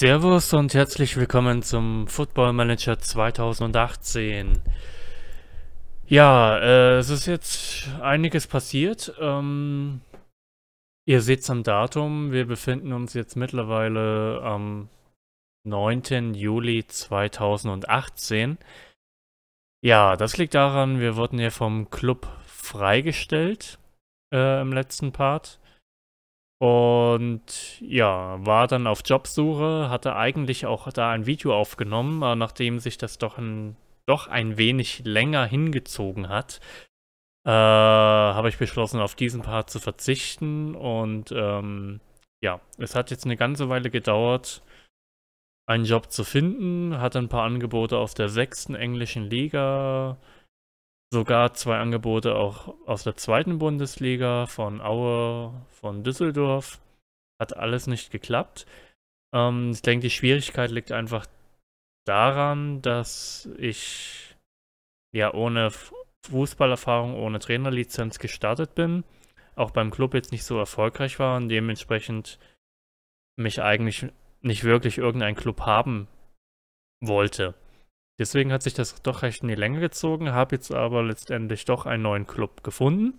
Servus und herzlich willkommen zum Football Manager 2018. Ja, äh, es ist jetzt einiges passiert. Ähm, ihr seht es am Datum. Wir befinden uns jetzt mittlerweile am 9. Juli 2018. Ja, das liegt daran, wir wurden ja vom Club freigestellt äh, im letzten Part. Und ja, war dann auf Jobsuche, hatte eigentlich auch da ein Video aufgenommen, aber nachdem sich das doch ein, doch ein wenig länger hingezogen hat, äh, habe ich beschlossen, auf diesen Part zu verzichten. Und ähm, ja, es hat jetzt eine ganze Weile gedauert, einen Job zu finden, hatte ein paar Angebote aus der sechsten englischen Liga, sogar zwei Angebote auch aus der zweiten Bundesliga, von Aue, von Düsseldorf. Hat alles nicht geklappt. Ähm, ich denke, die Schwierigkeit liegt einfach daran, dass ich ja ohne Fußballerfahrung, ohne Trainerlizenz gestartet bin, auch beim Club jetzt nicht so erfolgreich war und dementsprechend mich eigentlich nicht wirklich irgendein Club haben wollte. Deswegen hat sich das doch recht in die Länge gezogen, habe jetzt aber letztendlich doch einen neuen Club gefunden.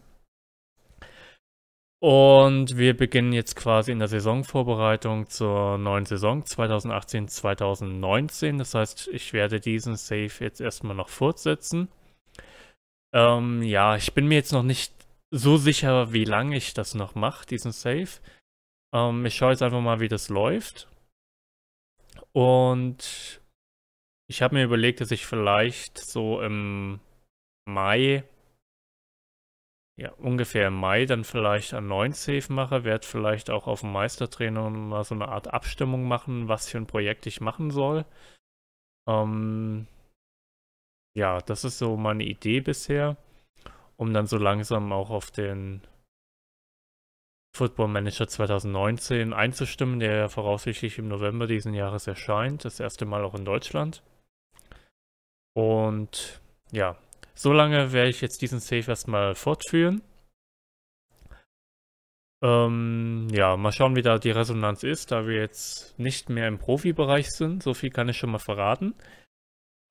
Und wir beginnen jetzt quasi in der Saisonvorbereitung zur neuen Saison 2018-2019. Das heißt, ich werde diesen Save jetzt erstmal noch fortsetzen. Ähm, ja, ich bin mir jetzt noch nicht so sicher, wie lange ich das noch mache, diesen Save. Ähm, ich schaue jetzt einfach mal, wie das läuft. Und ich habe mir überlegt, dass ich vielleicht so im Mai, ja, ungefähr im Mai, dann vielleicht einen neuen Safe mache. Werde vielleicht auch auf dem Meistertrainer mal so eine Art Abstimmung machen, was für ein Projekt ich machen soll. Ähm, ja, das ist so meine Idee bisher, um dann so langsam auch auf den Football Manager 2019 einzustimmen, der ja voraussichtlich im November diesen Jahres erscheint, das erste Mal auch in Deutschland. Und ja, solange werde ich jetzt diesen Save erstmal fortführen. Ähm, ja, mal schauen, wie da die Resonanz ist, da wir jetzt nicht mehr im Profibereich sind. So viel kann ich schon mal verraten.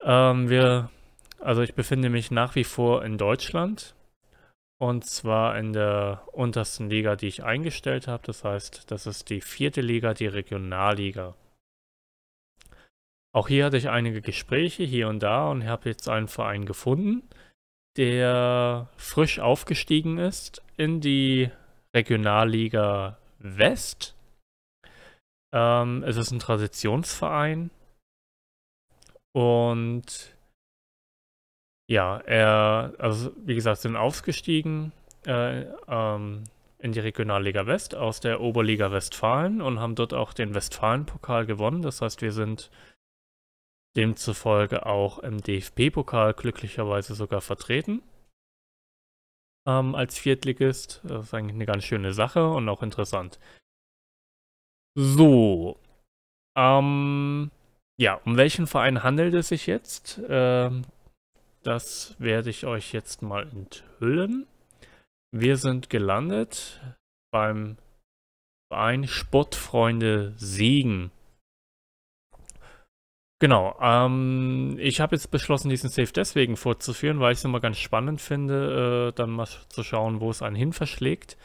Ähm, wir, also ich befinde mich nach wie vor in Deutschland. Und zwar in der untersten Liga, die ich eingestellt habe. Das heißt, das ist die vierte Liga, die Regionalliga. Auch hier hatte ich einige Gespräche hier und da und habe jetzt einen Verein gefunden, der frisch aufgestiegen ist in die Regionalliga West. Ähm, es ist ein Traditionsverein und ja, er, also wie gesagt, sind aufgestiegen äh, ähm, in die Regionalliga West aus der Oberliga Westfalen und haben dort auch den Westfalen-Pokal gewonnen. Das heißt, wir sind demzufolge auch im DFB-Pokal glücklicherweise sogar vertreten ähm, als Viertligist. Das äh, ist eigentlich eine ganz schöne Sache und auch interessant. So. Ähm, ja, um welchen Verein handelt es sich jetzt? Ähm, das werde ich euch jetzt mal enthüllen. Wir sind gelandet beim Verein Sportfreunde Siegen. Genau, ähm, ich habe jetzt beschlossen, diesen Save deswegen fortzuführen, weil ich es immer ganz spannend finde, äh, dann mal zu schauen, wo es einen hin verschlägt.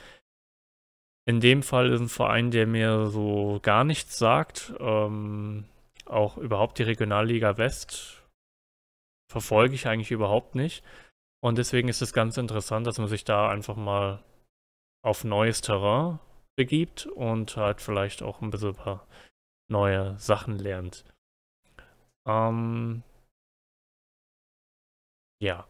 In dem Fall ist ein Verein, der mir so gar nichts sagt. Ähm, auch überhaupt die Regionalliga West verfolge ich eigentlich überhaupt nicht. Und deswegen ist es ganz interessant, dass man sich da einfach mal auf neues Terrain begibt und halt vielleicht auch ein bisschen ein paar neue Sachen lernt. Ähm, ja.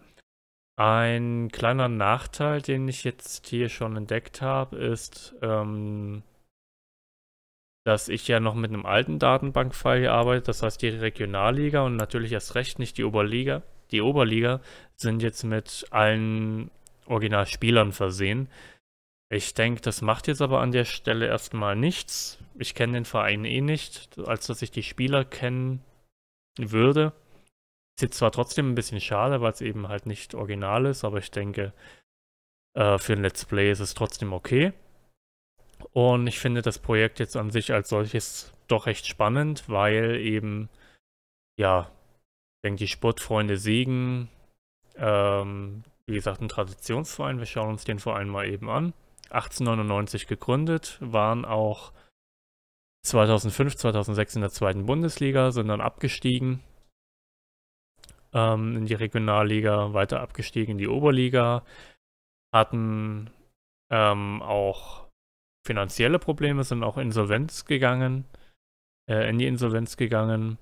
Ein kleiner Nachteil, den ich jetzt hier schon entdeckt habe, ist, ähm, dass ich ja noch mit einem alten Datenbankfile hier arbeite, das heißt die Regionalliga und natürlich erst recht nicht die Oberliga. Die Oberliga sind jetzt mit allen Originalspielern versehen. Ich denke, das macht jetzt aber an der Stelle erstmal nichts. Ich kenne den Verein eh nicht, als dass ich die Spieler kennen würde. Ist jetzt zwar trotzdem ein bisschen schade, weil es eben halt nicht original ist, aber ich denke, äh, für ein Let's Play ist es trotzdem okay. Und ich finde das Projekt jetzt an sich als solches doch recht spannend, weil eben, ja, ich denke, die Sportfreunde siegen. Ähm, wie gesagt, ein Traditionsverein. Wir schauen uns den Verein mal eben an. 1899 gegründet, waren auch 2005, 2006 in der zweiten Bundesliga, sind dann abgestiegen ähm, in die Regionalliga, weiter abgestiegen in die Oberliga, hatten ähm, auch finanzielle Probleme, sind auch Insolvenz gegangen, äh, in die Insolvenz gegangen.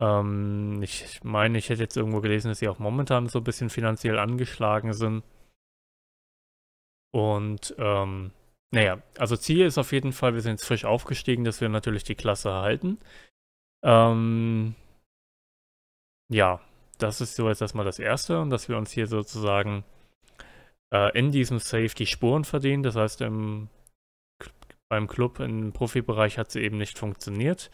Ähm, ich, meine, ich hätte jetzt irgendwo gelesen, dass sie auch momentan so ein bisschen finanziell angeschlagen sind. Und ähm, naja, also Ziel ist auf jeden Fall, wir sind jetzt frisch aufgestiegen, dass wir natürlich die Klasse erhalten. Ähm, ja, das ist so jetzt erstmal das Erste und dass wir uns hier sozusagen äh, in diesem Safe die Spuren verdienen. Das heißt, im, beim Club im Profibereich hat sie eben nicht funktioniert.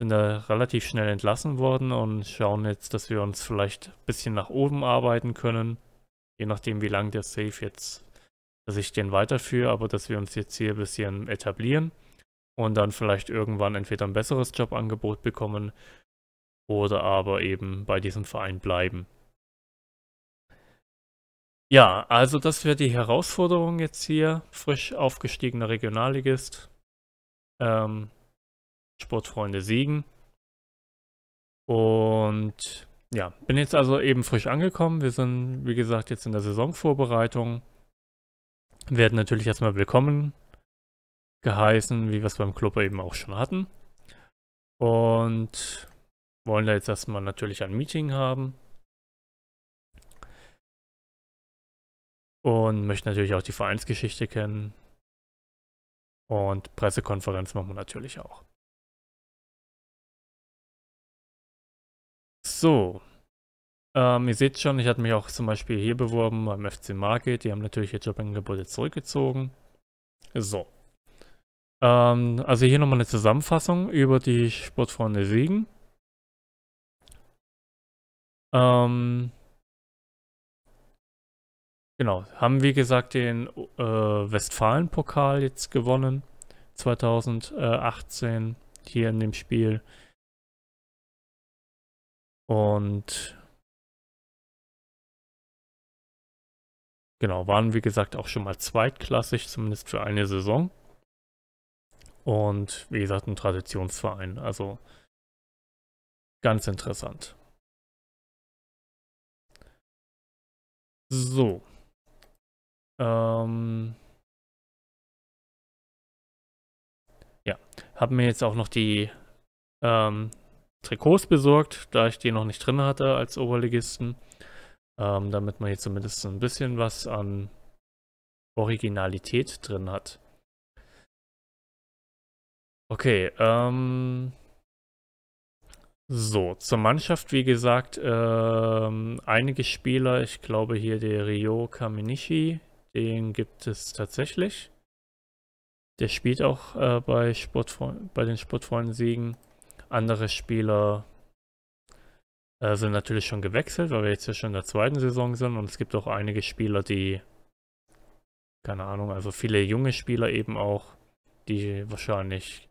Sind da relativ schnell entlassen worden und schauen jetzt, dass wir uns vielleicht ein bisschen nach oben arbeiten können. Je nachdem, wie lang der Safe jetzt dass ich den weiterführe, aber dass wir uns jetzt hier ein bisschen etablieren und dann vielleicht irgendwann entweder ein besseres Jobangebot bekommen oder aber eben bei diesem Verein bleiben. Ja, also das wäre die Herausforderung jetzt hier. Frisch aufgestiegener Regionalligist. Ähm, Sportfreunde Siegen. Und ja, bin jetzt also eben frisch angekommen. Wir sind, wie gesagt, jetzt in der Saisonvorbereitung und werden natürlich erstmal willkommen geheißen, wie wir es beim Club eben auch schon hatten. Und wollen da jetzt erstmal natürlich ein Meeting haben. Und möchten natürlich auch die Vereinsgeschichte kennen. Und Pressekonferenz machen wir natürlich auch. So. Ähm, ihr seht schon, ich hatte mich auch zum Beispiel hier beworben beim FC Market. Die haben natürlich ihr Jobangebote zurückgezogen. So. Ähm, also hier nochmal eine Zusammenfassung über die Sportfreunde Siegen. Ähm, genau, haben wie gesagt den äh, Westfalen-Pokal jetzt gewonnen. 2018 hier in dem Spiel. Und Genau, waren wie gesagt auch schon mal zweitklassig, zumindest für eine Saison. Und wie gesagt, ein Traditionsverein. Also ganz interessant. So. Ähm. Ja, habe mir jetzt auch noch die ähm, Trikots besorgt, da ich die noch nicht drin hatte als Oberligisten ähm, damit man hier zumindest ein bisschen was an Originalität drin hat. Okay, ähm, so, zur Mannschaft, wie gesagt, ähm, einige Spieler, ich glaube hier der Ryo Kaminishi, den gibt es tatsächlich. Der spielt auch äh, bei, bei den Sportfreunden Siegen. Andere Spieler äh, sind natürlich schon gewechselt, weil wir jetzt ja schon in der zweiten Saison sind und es gibt auch einige Spieler, die, keine Ahnung, also viele junge Spieler eben auch, die wahrscheinlich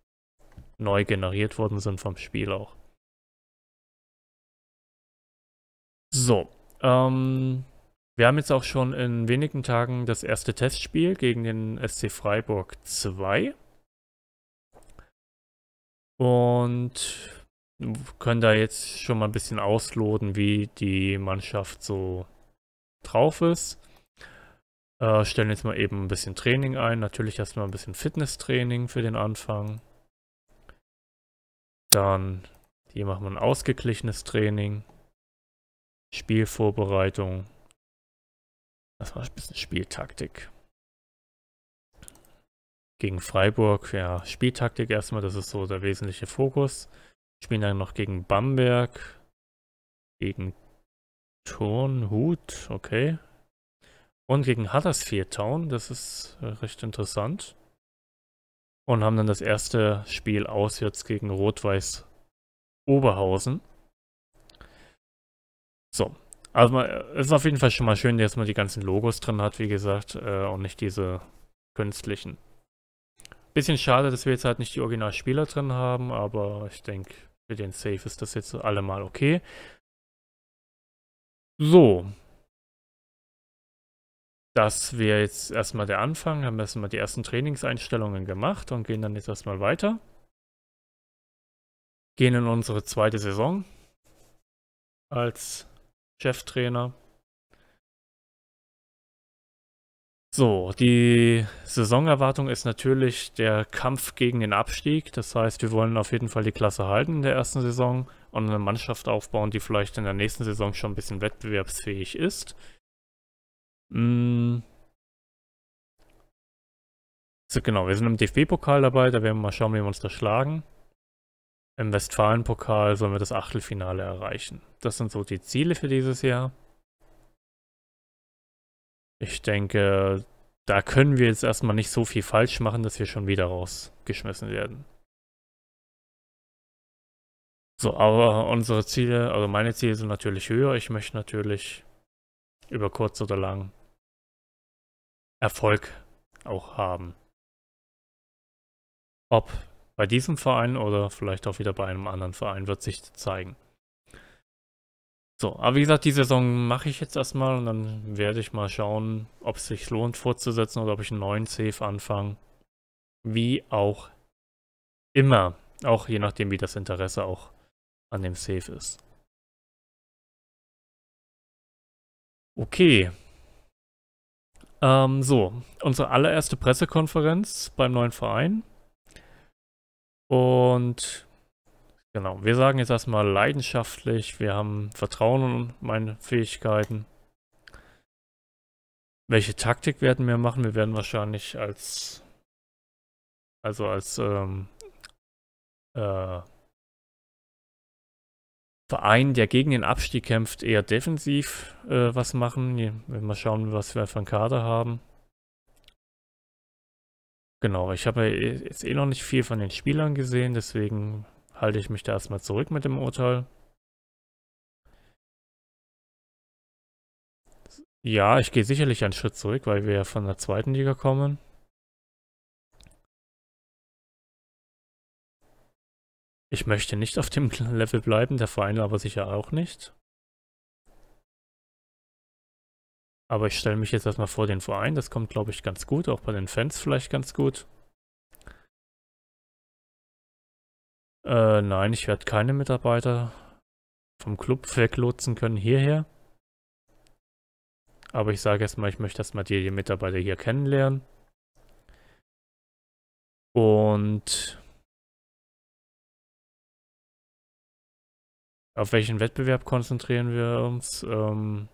neu generiert worden sind vom Spiel auch. So, ähm, wir haben jetzt auch schon in wenigen Tagen das erste Testspiel gegen den SC Freiburg 2. Und können da jetzt schon mal ein bisschen ausloten, wie die Mannschaft so drauf ist. Äh, stellen jetzt mal eben ein bisschen Training ein. Natürlich erstmal ein bisschen Fitnesstraining für den Anfang. Dann hier machen wir ein ausgeglichenes Training. Spielvorbereitung. Das war ein bisschen Spieltaktik. Gegen Freiburg, ja, Spieltaktik erstmal, das ist so der wesentliche Fokus. Spielen dann noch gegen Bamberg, gegen Turnhut, okay. Und gegen Huddersfield Town, das ist äh, recht interessant. Und haben dann das erste Spiel aus jetzt gegen Rot-Weiß Oberhausen. So, also es äh, ist auf jeden Fall schon mal schön, dass man die ganzen Logos drin hat, wie gesagt, äh, und nicht diese künstlichen. Bisschen schade, dass wir jetzt halt nicht die Originalspieler drin haben, aber ich denke, für den Safe ist das jetzt allemal okay. So. Das wäre jetzt erstmal der Anfang. Haben wir erstmal die ersten Trainingseinstellungen gemacht und gehen dann jetzt erstmal weiter. Gehen in unsere zweite Saison als Cheftrainer. So, die Saisonerwartung ist natürlich der Kampf gegen den Abstieg. Das heißt, wir wollen auf jeden Fall die Klasse halten in der ersten Saison und eine Mannschaft aufbauen, die vielleicht in der nächsten Saison schon ein bisschen wettbewerbsfähig ist. Hm. So, genau, wir sind im DFB-Pokal dabei, da werden wir mal schauen, wie wir uns da schlagen. Im Westfalen-Pokal sollen wir das Achtelfinale erreichen. Das sind so die Ziele für dieses Jahr. Ich denke, da können wir jetzt erstmal nicht so viel falsch machen, dass wir schon wieder rausgeschmissen werden. So, aber unsere Ziele, also meine Ziele sind natürlich höher. Ich möchte natürlich über kurz oder lang Erfolg auch haben. Ob bei diesem Verein oder vielleicht auch wieder bei einem anderen Verein wird sich zeigen. So, aber wie gesagt, die Saison mache ich jetzt erstmal und dann werde ich mal schauen, ob es sich lohnt fortzusetzen oder ob ich einen neuen Safe anfange. Wie auch immer. Auch je nachdem, wie das Interesse auch an dem Safe ist. Okay. Ähm, so, unsere allererste Pressekonferenz beim neuen Verein. Und Genau, wir sagen jetzt erstmal leidenschaftlich, wir haben Vertrauen in meine Fähigkeiten. Welche Taktik werden wir machen? Wir werden wahrscheinlich als, also als ähm, äh, Verein, der gegen den Abstieg kämpft, eher defensiv äh, was machen. Wenn wir schauen, was wir für einen Kader haben. Genau, ich habe eh, jetzt eh noch nicht viel von den Spielern gesehen, deswegen halte ich mich da erstmal zurück mit dem Urteil. Ja, ich gehe sicherlich einen Schritt zurück, weil wir ja von der zweiten Liga kommen. Ich möchte nicht auf dem Level bleiben, der Verein aber sicher auch nicht. Aber ich stelle mich jetzt erstmal vor den Verein, das kommt glaube ich ganz gut, auch bei den Fans vielleicht ganz gut. Äh, nein, ich werde keine Mitarbeiter vom Club weglotsen können hierher. Aber ich sage erstmal, ich möchte erstmal die, die Mitarbeiter hier kennenlernen. Und auf welchen Wettbewerb konzentrieren wir uns? Ähm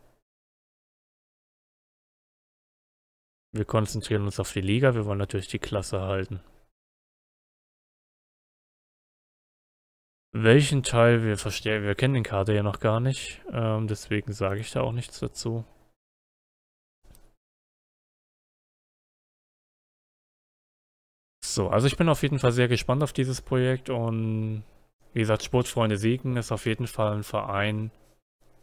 wir konzentrieren uns auf die Liga, wir wollen natürlich die Klasse halten. welchen Teil wir verstehen. Wir kennen den Kader ja noch gar nicht. Ähm, deswegen sage ich da auch nichts dazu. So, also ich bin auf jeden Fall sehr gespannt auf dieses Projekt und wie gesagt, Sportfreunde Siegen ist auf jeden Fall ein Verein,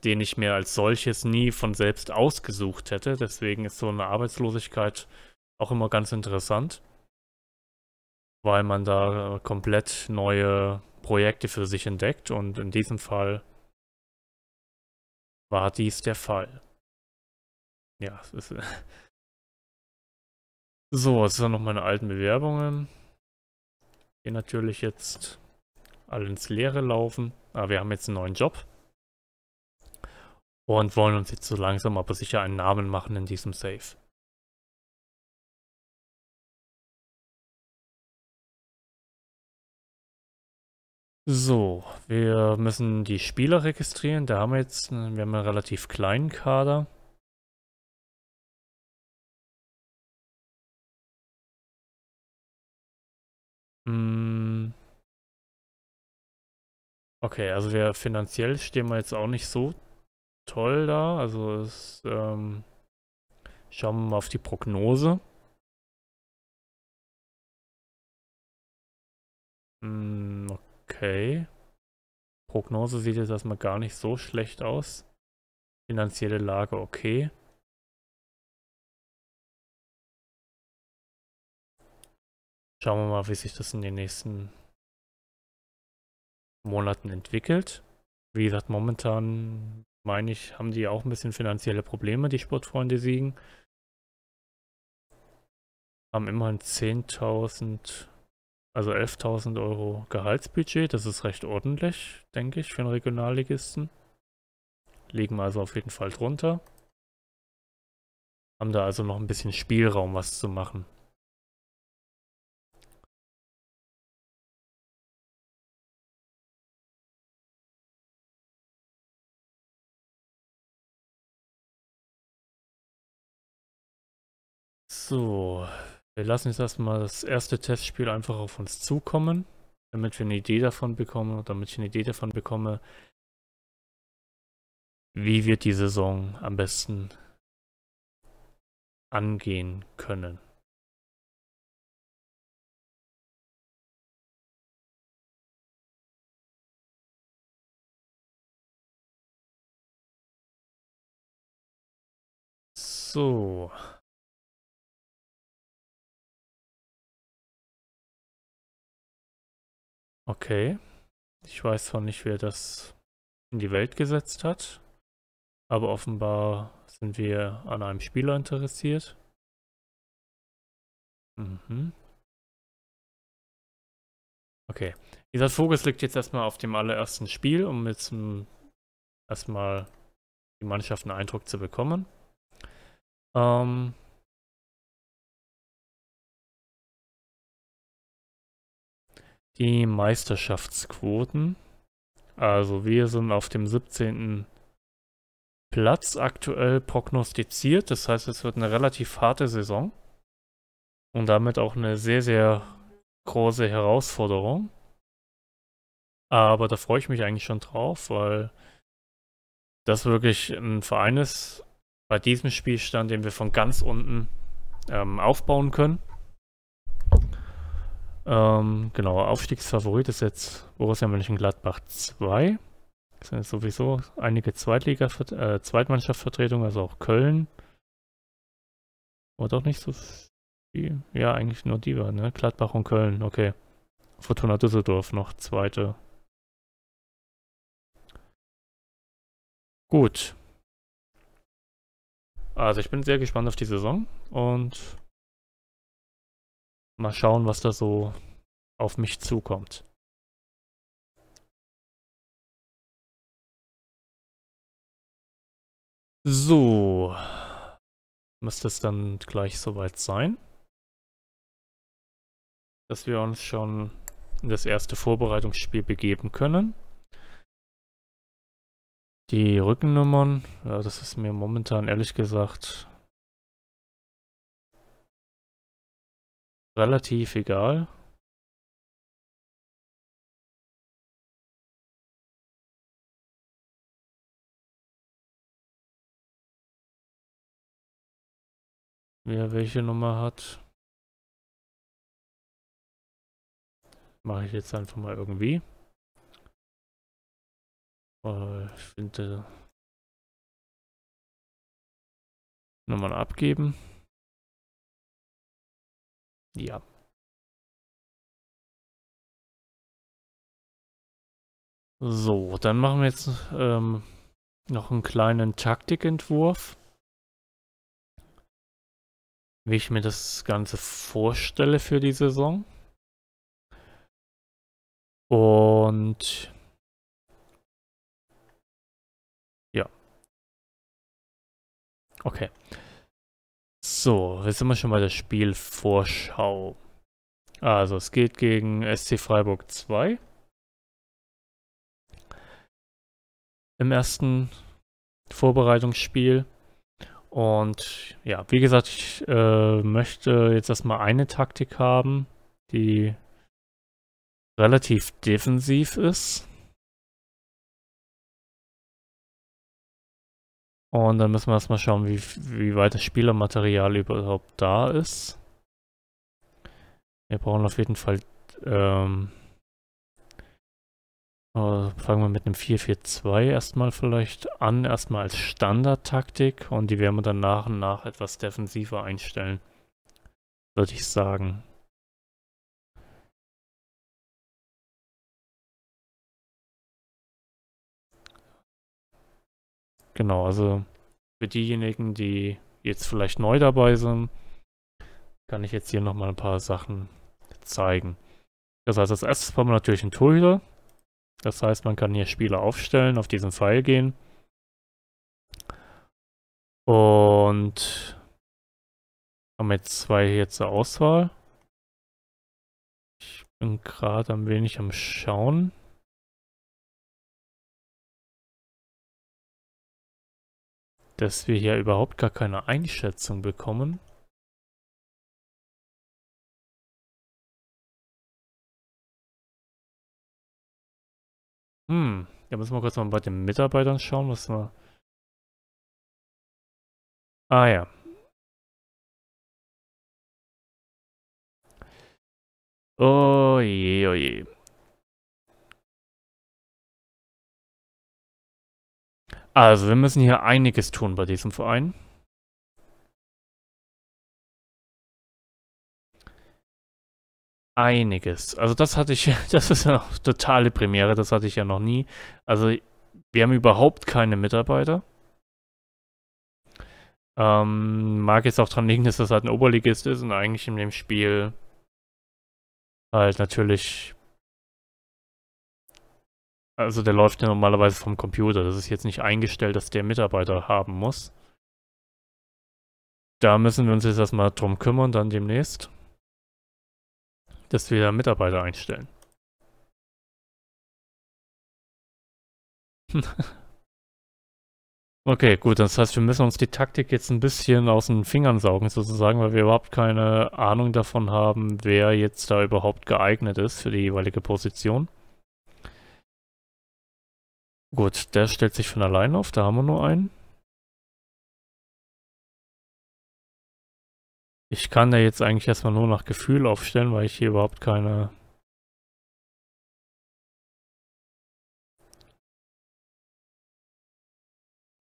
den ich mir als solches nie von selbst ausgesucht hätte. Deswegen ist so eine Arbeitslosigkeit auch immer ganz interessant, weil man da komplett neue Projekte für sich entdeckt und in diesem Fall war dies der Fall. Ja, es ist... Äh, so, jetzt sind noch meine alten Bewerbungen. Die natürlich jetzt alle ins Leere laufen. Aber wir haben jetzt einen neuen Job. Und wollen uns jetzt so langsam aber sicher einen Namen machen in diesem Safe. So, wir müssen die Spieler registrieren. Da haben wir jetzt, wir haben einen relativ kleinen Kader. Hm. Okay, also wir finanziell stehen wir jetzt auch nicht so toll da. Also es, ähm, schauen wir mal auf die Prognose. okay. Hm, Okay. Prognose sieht jetzt erstmal gar nicht so schlecht aus. Finanzielle Lage okay. Schauen wir mal, wie sich das in den nächsten Monaten entwickelt. Wie gesagt, momentan meine ich, haben die auch ein bisschen finanzielle Probleme, die Sportfreunde Siegen. Haben immerhin 10.000 also 11.000 Euro Gehaltsbudget, das ist recht ordentlich, denke ich, für einen Regionalligisten. Legen wir also auf jeden Fall drunter. Haben da also noch ein bisschen Spielraum, was zu machen. So, wir lassen jetzt erstmal das erste Testspiel einfach auf uns zukommen, damit wir eine Idee davon bekommen, damit ich eine Idee davon bekomme, wie wir die Saison am besten angehen können. So. Okay. Ich weiß zwar nicht, wer das in die Welt gesetzt hat, aber offenbar sind wir an einem Spieler interessiert. Mhm. Okay. Dieser Fokus liegt jetzt erstmal auf dem allerersten Spiel, um jetzt hm, erstmal die Mannschaft einen Eindruck zu bekommen. Ähm, die Meisterschaftsquoten. Also wir sind auf dem 17. Platz aktuell prognostiziert. Das heißt, es wird eine relativ harte Saison. Und damit auch eine sehr, sehr große Herausforderung. Aber da freue ich mich eigentlich schon drauf, weil das wirklich ein Verein ist bei diesem Spielstand, den wir von ganz unten ähm, aufbauen können. Ähm, genau, Aufstiegsfavorit ist jetzt Borussia Mönchengladbach 2. Das sind sowieso einige Zweitliga, äh, Zweitmannschaftsvertretungen, also auch Köln. War doch nicht so viel. Ja, eigentlich nur die waren, ne? Gladbach und Köln, okay. Fortuna Düsseldorf noch zweite. Gut. Also ich bin sehr gespannt auf die Saison und mal schauen, was da so auf mich zukommt. So. Müsste es dann gleich soweit sein, dass wir uns schon in das erste Vorbereitungsspiel begeben können. Die Rückennummern, ja, das ist mir momentan ehrlich gesagt relativ egal. Wer welche Nummer hat, mache ich jetzt einfach mal irgendwie. Oh, ich finde äh, Nummern abgeben. Ja. So, dann machen wir jetzt ähm, noch einen kleinen Taktikentwurf. Wie ich mir das Ganze vorstelle für die Saison. Und ja. Okay. So, jetzt sind wir schon bei der Spielvorschau. Also, es geht gegen SC Freiburg 2. Im ersten Vorbereitungsspiel. Und ja, wie gesagt, ich äh, möchte jetzt erstmal eine Taktik haben, die relativ defensiv ist. Und dann müssen wir erstmal schauen, wie, wie weit das Spielermaterial überhaupt da ist. Wir brauchen auf jeden Fall, ähm, also fangen wir mit einem 4-4-2 erstmal vielleicht an, erstmal als Standardtaktik und die werden wir dann nach und nach etwas defensiver einstellen, würde ich sagen. Genau, also für diejenigen, die jetzt vielleicht neu dabei sind, kann ich jetzt hier nochmal ein paar Sachen zeigen. Das heißt, als erstes brauchen wir natürlich einen Torhüter. Das heißt, man kann hier Spieler aufstellen, auf diesen Pfeil gehen. Und haben jetzt zwei hier zur Auswahl. Ich bin gerade ein wenig am Schauen. dass wir hier überhaupt gar keine Einschätzung bekommen. Hm, da müssen wir kurz mal bei den Mitarbeitern schauen, was wir... Ah ja. Oh je, oh je. Also, wir müssen hier einiges tun bei diesem Verein. Einiges. Also das hatte ich, das ist ja eine totale Premiere, das hatte ich ja noch nie. Also wir haben überhaupt keine Mitarbeiter. Ähm, mag jetzt auch dran liegen, dass das halt ein Oberligist ist und eigentlich in dem Spiel halt natürlich also der läuft ja normalerweise vom Computer. Das ist jetzt nicht eingestellt, dass der Mitarbeiter haben muss. Da müssen wir uns jetzt erstmal drum kümmern, dann demnächst, dass wir Mitarbeiter einstellen. okay, gut, das heißt, wir müssen uns die Taktik jetzt ein bisschen aus den Fingern saugen, sozusagen, weil wir überhaupt keine Ahnung davon haben, wer jetzt da überhaupt geeignet ist für die jeweilige Position. Gut, der stellt sich von allein auf, da haben wir nur einen. Ich kann da jetzt eigentlich erstmal nur nach Gefühl aufstellen, weil ich hier überhaupt keine...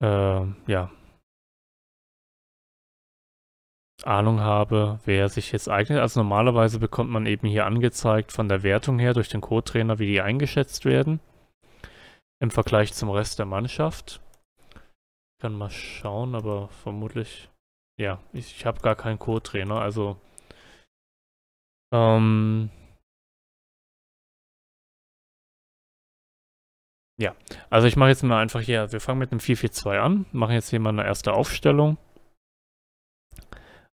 Äh, ja. Ahnung habe, wer sich jetzt eignet. Also normalerweise bekommt man eben hier angezeigt von der Wertung her durch den co trainer wie die eingeschätzt werden im Vergleich zum Rest der Mannschaft. Ich kann mal schauen, aber vermutlich, ja, ich, ich habe gar keinen Co-Trainer, also ähm, ja, also ich mache jetzt mal einfach hier, wir fangen mit einem 442 an, machen jetzt hier mal eine erste Aufstellung.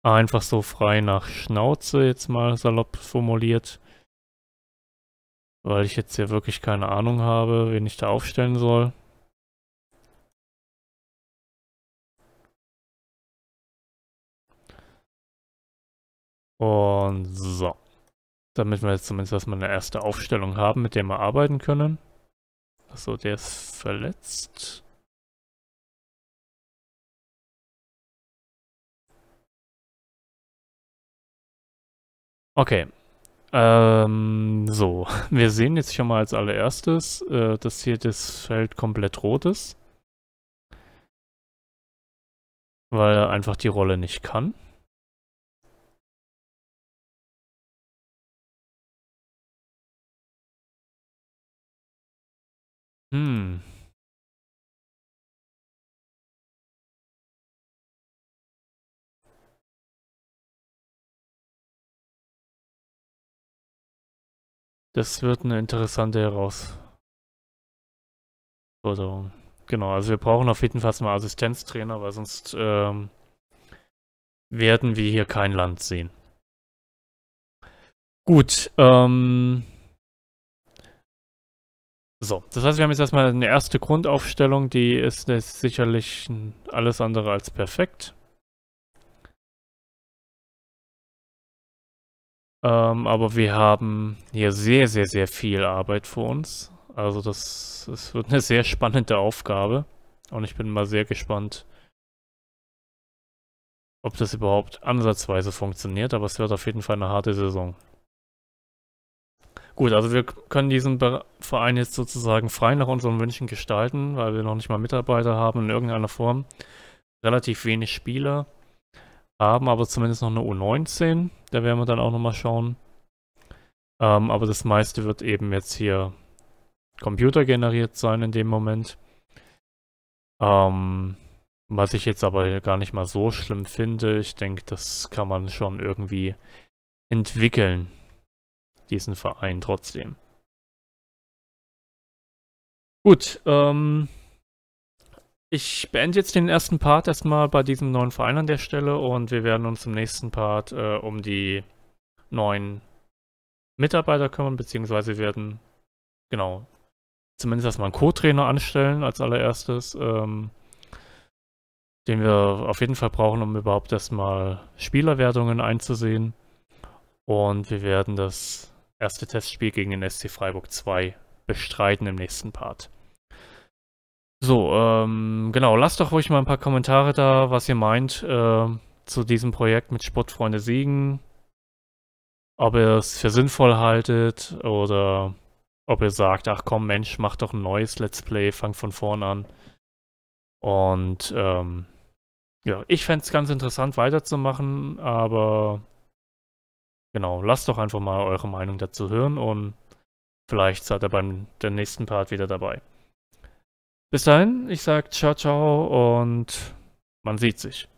Einfach so frei nach Schnauze jetzt mal salopp formuliert. Weil ich jetzt hier wirklich keine Ahnung habe, wen ich da aufstellen soll. Und so. Damit wir jetzt zumindest erstmal eine erste Aufstellung haben, mit der wir arbeiten können. Achso, der ist verletzt. Okay, ähm, so, wir sehen jetzt schon mal als allererstes, äh, dass hier das Feld komplett rot ist. Weil er einfach die Rolle nicht kann. Hm. Das wird eine interessante Herausforderung. Genau, also wir brauchen auf jeden Fall mal Assistenztrainer, weil sonst ähm, werden wir hier kein Land sehen. Gut, ähm, so, das heißt, wir haben jetzt erstmal eine erste Grundaufstellung, die ist, ist sicherlich alles andere als perfekt. Ähm, aber wir haben hier sehr, sehr, sehr viel Arbeit vor uns. Also das, das wird eine sehr spannende Aufgabe. Und ich bin mal sehr gespannt, ob das überhaupt ansatzweise funktioniert. Aber es wird auf jeden Fall eine harte Saison. Gut, also wir können diesen Verein jetzt sozusagen frei nach unseren Wünschen gestalten, weil wir noch nicht mal Mitarbeiter haben in irgendeiner Form. Relativ wenig Spieler haben, aber zumindest noch eine U19. Da werden wir dann auch nochmal schauen. Ähm, aber das meiste wird eben jetzt hier computergeneriert sein in dem Moment. Ähm, was ich jetzt aber gar nicht mal so schlimm finde. Ich denke, das kann man schon irgendwie entwickeln, diesen Verein trotzdem. Gut, ähm, ich beende jetzt den ersten Part erstmal bei diesem neuen Verein an der Stelle und wir werden uns im nächsten Part äh, um die neuen Mitarbeiter kümmern, beziehungsweise werden, genau, zumindest erstmal einen Co-Trainer anstellen als allererstes, ähm, den wir auf jeden Fall brauchen, um überhaupt erstmal Spielerwertungen einzusehen. Und wir werden das erste Testspiel gegen den SC Freiburg 2 bestreiten im nächsten Part. So, ähm, genau, lasst doch ruhig mal ein paar Kommentare da, was ihr meint äh, zu diesem Projekt mit Sportfreunde Siegen. Ob ihr es für sinnvoll haltet oder ob ihr sagt, ach komm Mensch, mach doch ein neues Let's Play, fang von vorn an. Und ähm, ja, ich fände es ganz interessant weiterzumachen, aber genau, lasst doch einfach mal eure Meinung dazu hören und vielleicht seid ihr beim der nächsten Part wieder dabei. Bis dahin, ich sage ciao, ciao und man sieht sich.